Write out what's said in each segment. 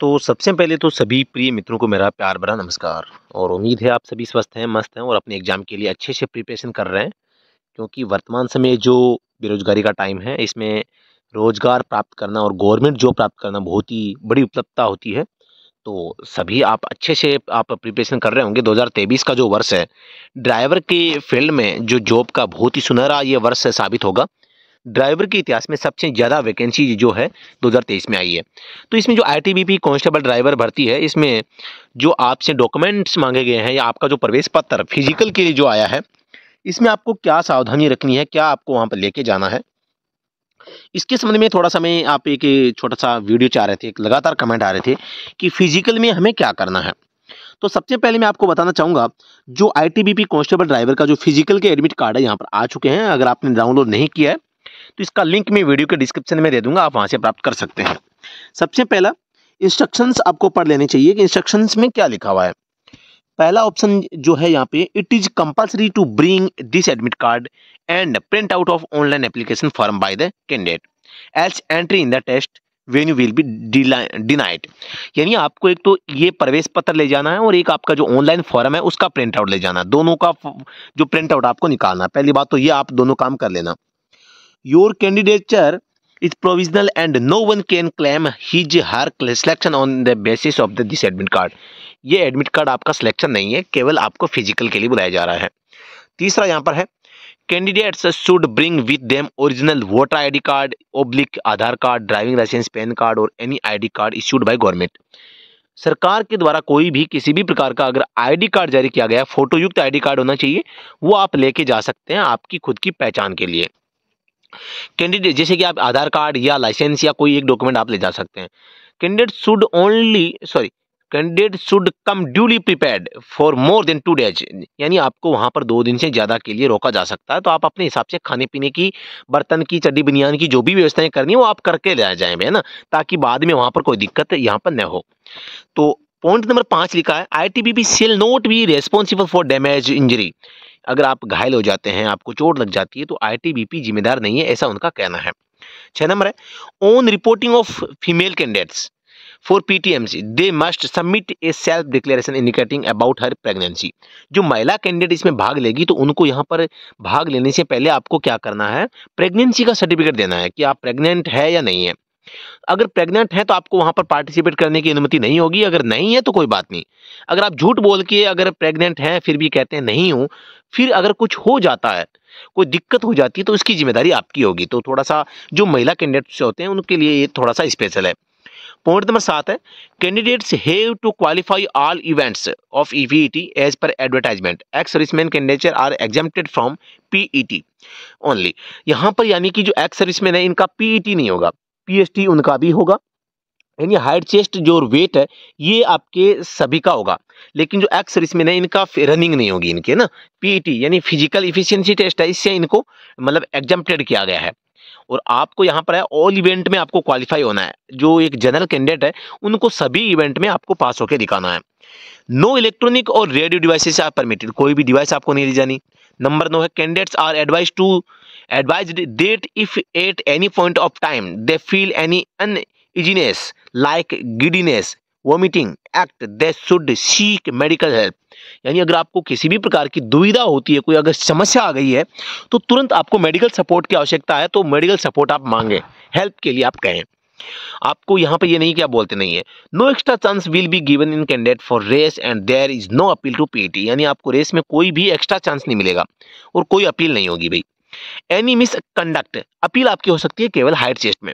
तो सबसे पहले तो सभी प्रिय मित्रों को मेरा प्यार भरा नमस्कार और उम्मीद है आप सभी स्वस्थ हैं मस्त हैं और अपने एग्ज़ाम के लिए अच्छे से प्रिपरेशन कर रहे हैं क्योंकि वर्तमान समय जो बेरोज़गारी का टाइम है इसमें रोज़गार प्राप्त करना और गवर्नमेंट जॉब प्राप्त करना बहुत ही बड़ी उपलब्धता होती है तो सभी आप अच्छे से आप प्रिपरेशन कर रहे होंगे दो का जो वर्ष है ड्राइवर के फील्ड में जो जॉब का बहुत ही सुनहरा ये वर्ष साबित होगा ड्राइवर के इतिहास में सबसे ज़्यादा वैकेंसी जो है 2023 में आई है तो इसमें जो आईटीबीपी कांस्टेबल ड्राइवर भर्ती है इसमें जो आपसे डॉक्यूमेंट्स मांगे गए हैं या आपका जो प्रवेश पत्र फिजिकल के लिए जो आया है इसमें आपको क्या सावधानी रखनी है क्या आपको वहाँ पर लेके जाना है इसके संबंध में थोड़ा सा मैं आप एक छोटा सा वीडियो चाह रहे थे एक लगातार कमेंट आ रहे थे कि फिजिकल में हमें क्या करना है तो सबसे पहले मैं आपको बताना चाहूँगा जो आई टी कांस्टेबल ड्राइवर का जो फिजिकल के एडमिट कार्ड है यहाँ पर आ चुके हैं अगर आपने डाउनलोड नहीं किया है तो इसका लिंक मैं वीडियो के डिस्क्रिप्शन में दे दूंगा आप वहाँ से प्राप्त कर सकते हैं सबसे पहला इंस्ट्रक्शंस आपको पढ़ लेने चाहिए कि इंस्ट्रक्शंस में क्या लिखा हुआ है पहला ऑप्शन जो है यहाँ पे it is compulsory to bring this admit card and print out of online application form by the candidate else entry in the test when you will be denied यानी आपको एक तो ये प्रवेश पत्र ले जाना है और एक आपका जो ऑनलाइन फॉर्म है उसका प्रिंट आउट ले जाना है दोनों का जो प्रिंट आउट आपको निकालना है पहली बात तो ये आप दोनों काम कर लेना your candidature is provisional and no one can claim his her selection on the basis of the this admit card ये एडमिट कार्ड आपका सिलेक्शन नहीं है केवल आपको फिजिकल के लिए बुलाया जा रहा है तीसरा यहाँ पर है candidates should bring with them original voter ID card oblique Aadhaar card driving licence PAN card और any ID card issued by government सरकार के द्वारा कोई भी किसी भी प्रकार का अगर आईडी कार्ड जारी किया गया फोटोयुक्त आईडी कार्ड होना चाहिए वो आप लेके जा सकते हैं आपकी खुद की पहचान के लिए कैंडिडेट जैसे कि आप आधार कार्ड या लाइसेंस या कोई एक डॉक्यूमेंट आप ले जा सकते हैं candidate should only sorry candidate should come duly prepared for more than two days यानी आपको वहाँ पर दो दिन से ज़्यादा के लिए रोका जा सकता है तो आप अपने हिसाब से खाने पीने की बर्तन की चड्डी बनियान की जो भी व्यवस्थाएं करनी है वो आप करके ले जाएं है ना ताकि बाद में वहाँ पर कोई दिक्कत यहाँ पर न हो तो पॉइंट नंबर पाँच लिखा है I T B P shall not be responsible for damage injury अगर आप घायल हो जाते हैं आपको चोट लग जाती है तो आईटीबीपी जिम्मेदार नहीं है ऐसा उनका कहना है छह नंबर है on reporting of female candidates for PTMC they must submit a self declaration indicating about her pregnancy जो महिला कैंडिडेट इसमें भाग लेगी तो उनको यहाँ पर भाग लेने से पहले आपको क्या करना है प्रेगनेंसी का सर्टिफिकेट देना है कि आप प्रेग्नेंट है या नहीं है अगर प्रेग्नेंट है तो आपको वहां पर पार्टिसिपेट करने की अनुमति नहीं होगी अगर नहीं है तो कोई बात नहीं अगर आप झूठ बोल के अगर प्रेग्नेंट हैं फिर भी कहते हैं नहीं हूं फिर अगर कुछ हो जाता है कोई दिक्कत हो जाती है तो उसकी जिम्मेदारी आपकी होगी तो थोड़ा सा जो महिला कैंडिडेट्स होते हैं उनके लिए ये थोड़ा सा स्पेशल है पॉइंट नंबर सात है candidates have to qualify all events of EVET as per advertisement ex serviceman candidate are exempted from PET only यहाँ पर यानी कि जो एक्स सर्विसमैन है इनका पीईटी e नहीं होगा पीएसटी उनका भी होगा यानी हाइट चेस्ट जो वेट है ये आपके सभी का होगा लेकिन जो एक्स सर्विसमैन है इनका रनिंग नहीं होगी इनके ना पीटी e यानी फिजिकल इफिशियंसी टेस्ट है इससे इनको मतलब एग्जाम्प्टेड किया गया है और आपको यहाँ पर है ऑल इवेंट में आपको क्वालिफाई होना है जो एक जनरल कैंडिडेट है उनको सभी इवेंट में आपको पास होकर दिखाना है नो इलेक्ट्रॉनिक और रेडियो डिवाइसेस आर परमिटेड कोई भी डिवाइस आपको नहीं दी जानी नंबर नो है candidates are advise to advise that if at any point of time they feel any uneasiness like giddiness vomiting act they should seek medical help यानी अगर आपको किसी भी प्रकार की दुविधा होती है कोई अगर समस्या आ गई है तो तुरंत आपको मेडिकल सपोर्ट की आवश्यकता है तो मेडिकल सपोर्ट आप मांगें हेल्प के लिए आप कहें आपको यहाँ पे ये नहीं क्या बोलते नहीं है no extra chance will be given in candidate for race and there is no appeal to PT यानी आपको रेस में कोई भी एक्स्ट्रा चांस नहीं मिलेगा और कोई अपील नहीं होगी भाई एनी मिस कंडक्ट अपील आपकी हो सकती है केवल हायर चेस्ट में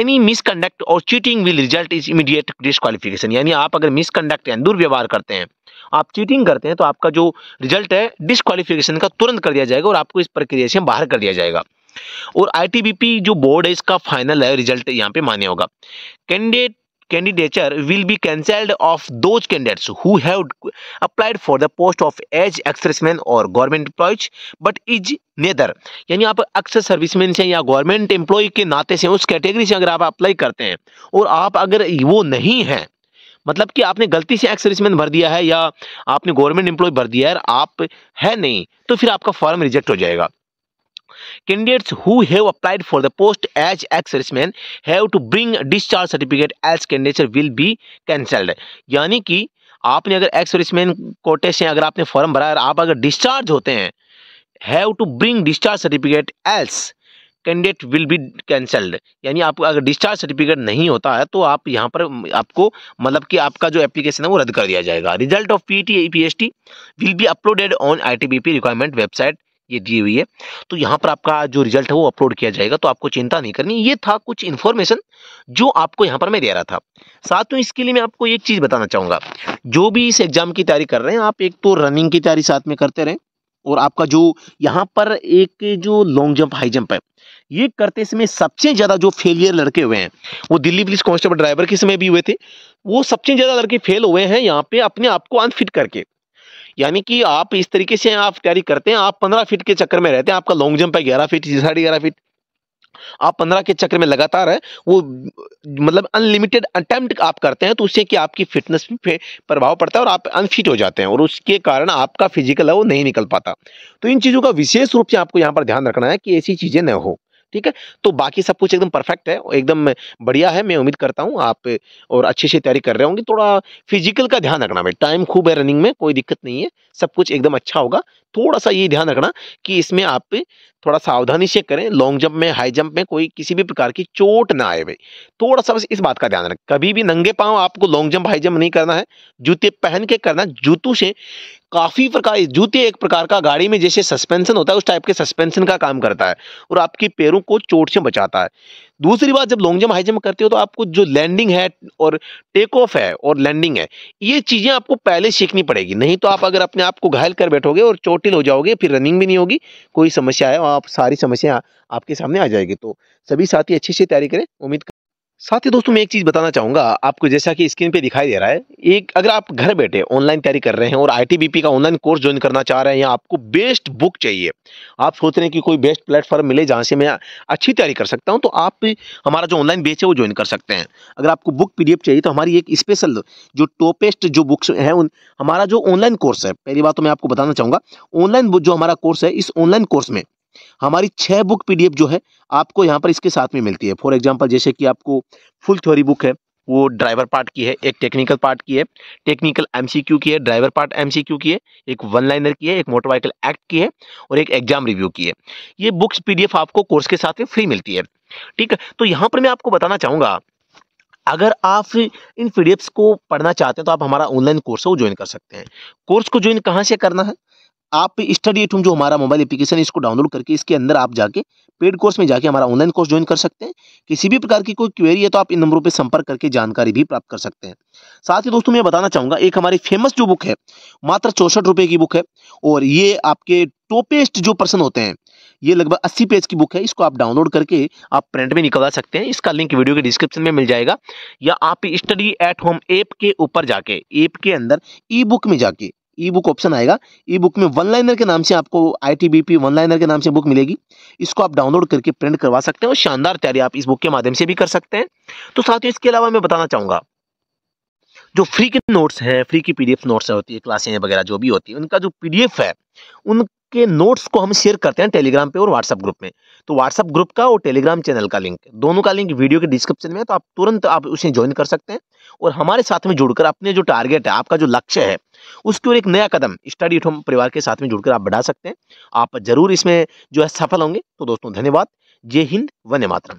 एनी मिस कंडक्ट और cheating will result is immediate disqualification यानी आप अगर मिस कंडक्ट यानी दुर्व्यवहार करते हैं आप चीटिंग करते हैं तो आपका जो रिजल्ट है डिसक्वालिफिकेशन का तुरंत कर दिया जाएगा और आपको इस प्रक्रिया से बाहर कर दिया जाएगा और आईटीबीपी जो बोर्ड है इसका फाइनल है रिजल्ट यहाँ पे मान्य होगा candidate candidature will be cancelled of those candidates who have applied for the post of as expressman और government employees but is neither यानी आप अक्सर सर्विसमैन से या गवर्नमेंट एम्प्लॉय के नाते से उस कैटेगरी से अगर आप अप्लाई करते हैं और आप अगर वो नहीं हैं मतलब कि आपने गलती से एक्स सर्विसमैन भर दिया है या आपने गवर्नमेंट एम्प्लॉय भर दिया है आप है नहीं तो फिर आपका फॉर्म रिजेक्ट हो जाएगा Candidates who have applied for the post as ex-servicemen have to bring discharge certificate as candidature will be cancelled. यानी कि आपने अगर एक्स सर्विसमैन कोटे से अगर आपने फॉर्म भरा और आप अगर डिस्चार्ज होते हैं have to bring discharge certificate else candidate will be cancelled यानी आपको अगर डिस्चार्ज सर्टिफिकेट नहीं होता है तो आप यहाँ पर आपको मतलब कि आपका जो एप्लीकेशन है वो रद्द कर दिया जाएगा result of P T P S T will be uploaded on I T B P requirement website ये दी हुई है तो यहाँ पर आपका जो रिजल्ट है वो अपलोड किया जाएगा तो आपको चिंता नहीं करनी ये था कुछ इन्फॉर्मेशन जो आपको यहाँ पर मैं दे रहा था साथ में इसके लिए मैं आपको एक चीज़ बताना चाहूँगा जो भी इस एग्ज़ाम की तैयारी कर रहे हैं आप एक तो रनिंग की तैयारी साथ में करते रहें और आपका जो यहाँ पर एक जो लॉन्ग जंप हाई जंप है ये करते समय सबसे ज़्यादा जो फेलियर लड़के हुए हैं वो दिल्ली पुलिस कांस्टेबल ड्राइवर के समय भी हुए थे वो सबसे ज़्यादा लड़के फेल हुए हैं यहाँ पे अपने आप को अनफिट करके यानी कि आप इस तरीके से आप तैयारी करते हैं आप पंद्रह फीट के चक्कर में रहते हैं आपका लॉन्ग जंप है ग्यारह फीट साढ़े ग्यारह फीट आप पंद्रह के चक्कर में लगातार है वो मतलब अनलिमिटेड अटेम्प्ट आप करते हैं तो उससे कि आपकी फिटनेस पे प्रभाव पड़ता है और आप अनफिट हो जाते हैं और उसके कारण आपका फिजिकल है वो नहीं निकल पाता तो इन चीज़ों का विशेष रूप से आपको यहाँ पर ध्यान रखना है कि ऐसी चीज़ें न हो ठीक है तो बाकी सब कुछ एकदम परफेक्ट है एकदम बढ़िया है मैं उम्मीद करता हूँ आप और अच्छे से तैयारी कर रहे होंगे थोड़ा फिजिकल का ध्यान रखना भाई टाइम खूब है रनिंग में कोई दिक्कत नहीं है सब कुछ एकदम अच्छा होगा थोड़ा सा ये ध्यान रखना कि इसमें आप थोड़ा सावधानी से करें लॉन्ग जंप में हाई जंप में कोई किसी भी प्रकार की चोट ना आए भाई थोड़ा सा बस इस बात का ध्यान रखें कभी भी नंगे पाँव आपको लॉन्ग जंप हाई जंप नहीं करना है जूते पहन के करना जूतों से काफ़ी प्रकार जूते एक प्रकार का गाड़ी में जैसे सस्पेंशन होता है उस टाइप के सस्पेंशन का काम करता है और आपके पैरों को चोट से बचाता है दूसरी बात जब लॉन्ग जम्प हाई जम्प करते हो तो आपको जो लैंडिंग है और टेक ऑफ है और लैंडिंग है ये चीज़ें आपको पहले सीखनी पड़ेगी नहीं तो आप अगर अपने आप को घायल कर बैठोगे और चोटिल हो जाओगे फिर रनिंग भी नहीं होगी कोई समस्या है आप सारी समस्या आपके सामने आ जाएगी तो सभी साथी अच्छे से तैयारी करें उम्मीद साथ ही दोस्तों मैं एक चीज़ बताना चाहूँगा आपको जैसा कि स्क्रीन पे दिखाई दे रहा है एक अगर आप घर बैठे ऑनलाइन तैयारी कर रहे हैं और आईटीबीपी का ऑनलाइन कोर्स ज्वाइन करना चाह रहे हैं या आपको बेस्ट बुक चाहिए आप सोच रहे हैं कि कोई बेस्ट प्लेटफॉर्म मिले जहाँ से मैं अच्छी तैयारी कर सकता हूँ तो आप हमारा जो ऑनलाइन बेच है वो ज्वाइन कर सकते हैं अगर आपको बुक पी चाहिए तो हमारी एक स्पेशल जो टॉपेस्ट जो बुक्स हैं उन हमारा जो ऑनलाइन कोर्स है पहली बात तो मैं आपको बताना चाहूँगा ऑनलाइन जो हमारा कोर्स है इस ऑनलाइन कोर्स में हमारी छह बुक पीडीएफ जो है आपको यहाँ पर इसके साथ में मिलती है फॉर एग्जाम्पल जैसे कि आपको फुल थ्योरी बुक है वो ड्राइवर पार्ट की है एक टेक्निकल पार्ट की है टेक्निकल एमसीक्यू की है ड्राइवर पार्ट एमसीक्यू की है एक वन लाइनर की है एक मोटर व्हीकल एक्ट की है और एक एग्जाम रिव्यू की है ये बुक्स पीडीएफ आपको कोर्स के साथ में फ्री मिलती है ठीक है तो यहाँ पर मैं आपको बताना चाहूँगा अगर आप इन पी को पढ़ना चाहते हैं तो आप हमारा ऑनलाइन कोर्स है वो ज्वाइन कर सकते हैं कोर्स को ज्वाइन कहाँ से करना है आप स्टडी एट होम जो हमारा मोबाइल एप्लीकेशन है इसको डाउनलोड करके इसके अंदर आप जाके पेड कोर्स में जाके हमारा ऑनलाइन कोर्स ज्वाइन कर सकते हैं किसी भी प्रकार की कोई क्वेरी है तो आप इन नंबरों पर संपर्क करके जानकारी भी प्राप्त कर सकते हैं साथ ही दोस्तों मैं बताना चाहूंगा एक हमारी फेमस जो बुक है मात्र चौसठ रुपए की बुक है और ये आपके टोपेस्ट जो पर्सन होते हैं ये लगभग अस्सी पेज की बुक है इसको आप डाउनलोड करके आप प्रिंट में निकलवा सकते हैं इसका लिंक वीडियो के डिस्क्रिप्शन में मिल जाएगा या आप स्टडी एट होम ऐप के ऊपर जाके ऐप के अंदर ई बुक में जाके ई बुक ऑप्शन आएगा ई बुक में वन लाइनर के नाम से आपको I T B P one liner के नाम से बुक मिलेगी इसको आप डाउनलोड करके प्रिंट करवा सकते हैं और शानदार तैयारी आप इस बुक के माध्यम से भी कर सकते हैं तो साथ ही इसके अलावा मैं बताना चाहूँगा जो फ्री के नोट्स हैं फ्री की पीडीएफ नोट्स होती है क्लासें वगैरह जो भी होती है उनका जो पीडीएफ है उन के नोट्स को हम शेयर करते हैं टेलीग्राम पे और व्हाट्सएप ग्रुप में तो व्हाट्सअप ग्रुप का और टेलीग्राम चैनल का लिंक दोनों का लिंक वीडियो के डिस्क्रिप्शन में है तो आप तुरंत आप उसे ज्वाइन कर सकते हैं और हमारे साथ में जुड़कर अपने जो टारगेट है आपका जो लक्ष्य है उसकी ओर एक नया कदम स्टडी होम परिवार के साथ में जुड़कर आप बढ़ा सकते हैं आप जरूर इसमें जो है सफल होंगे तो दोस्तों धन्यवाद जय हिंद वने मातरम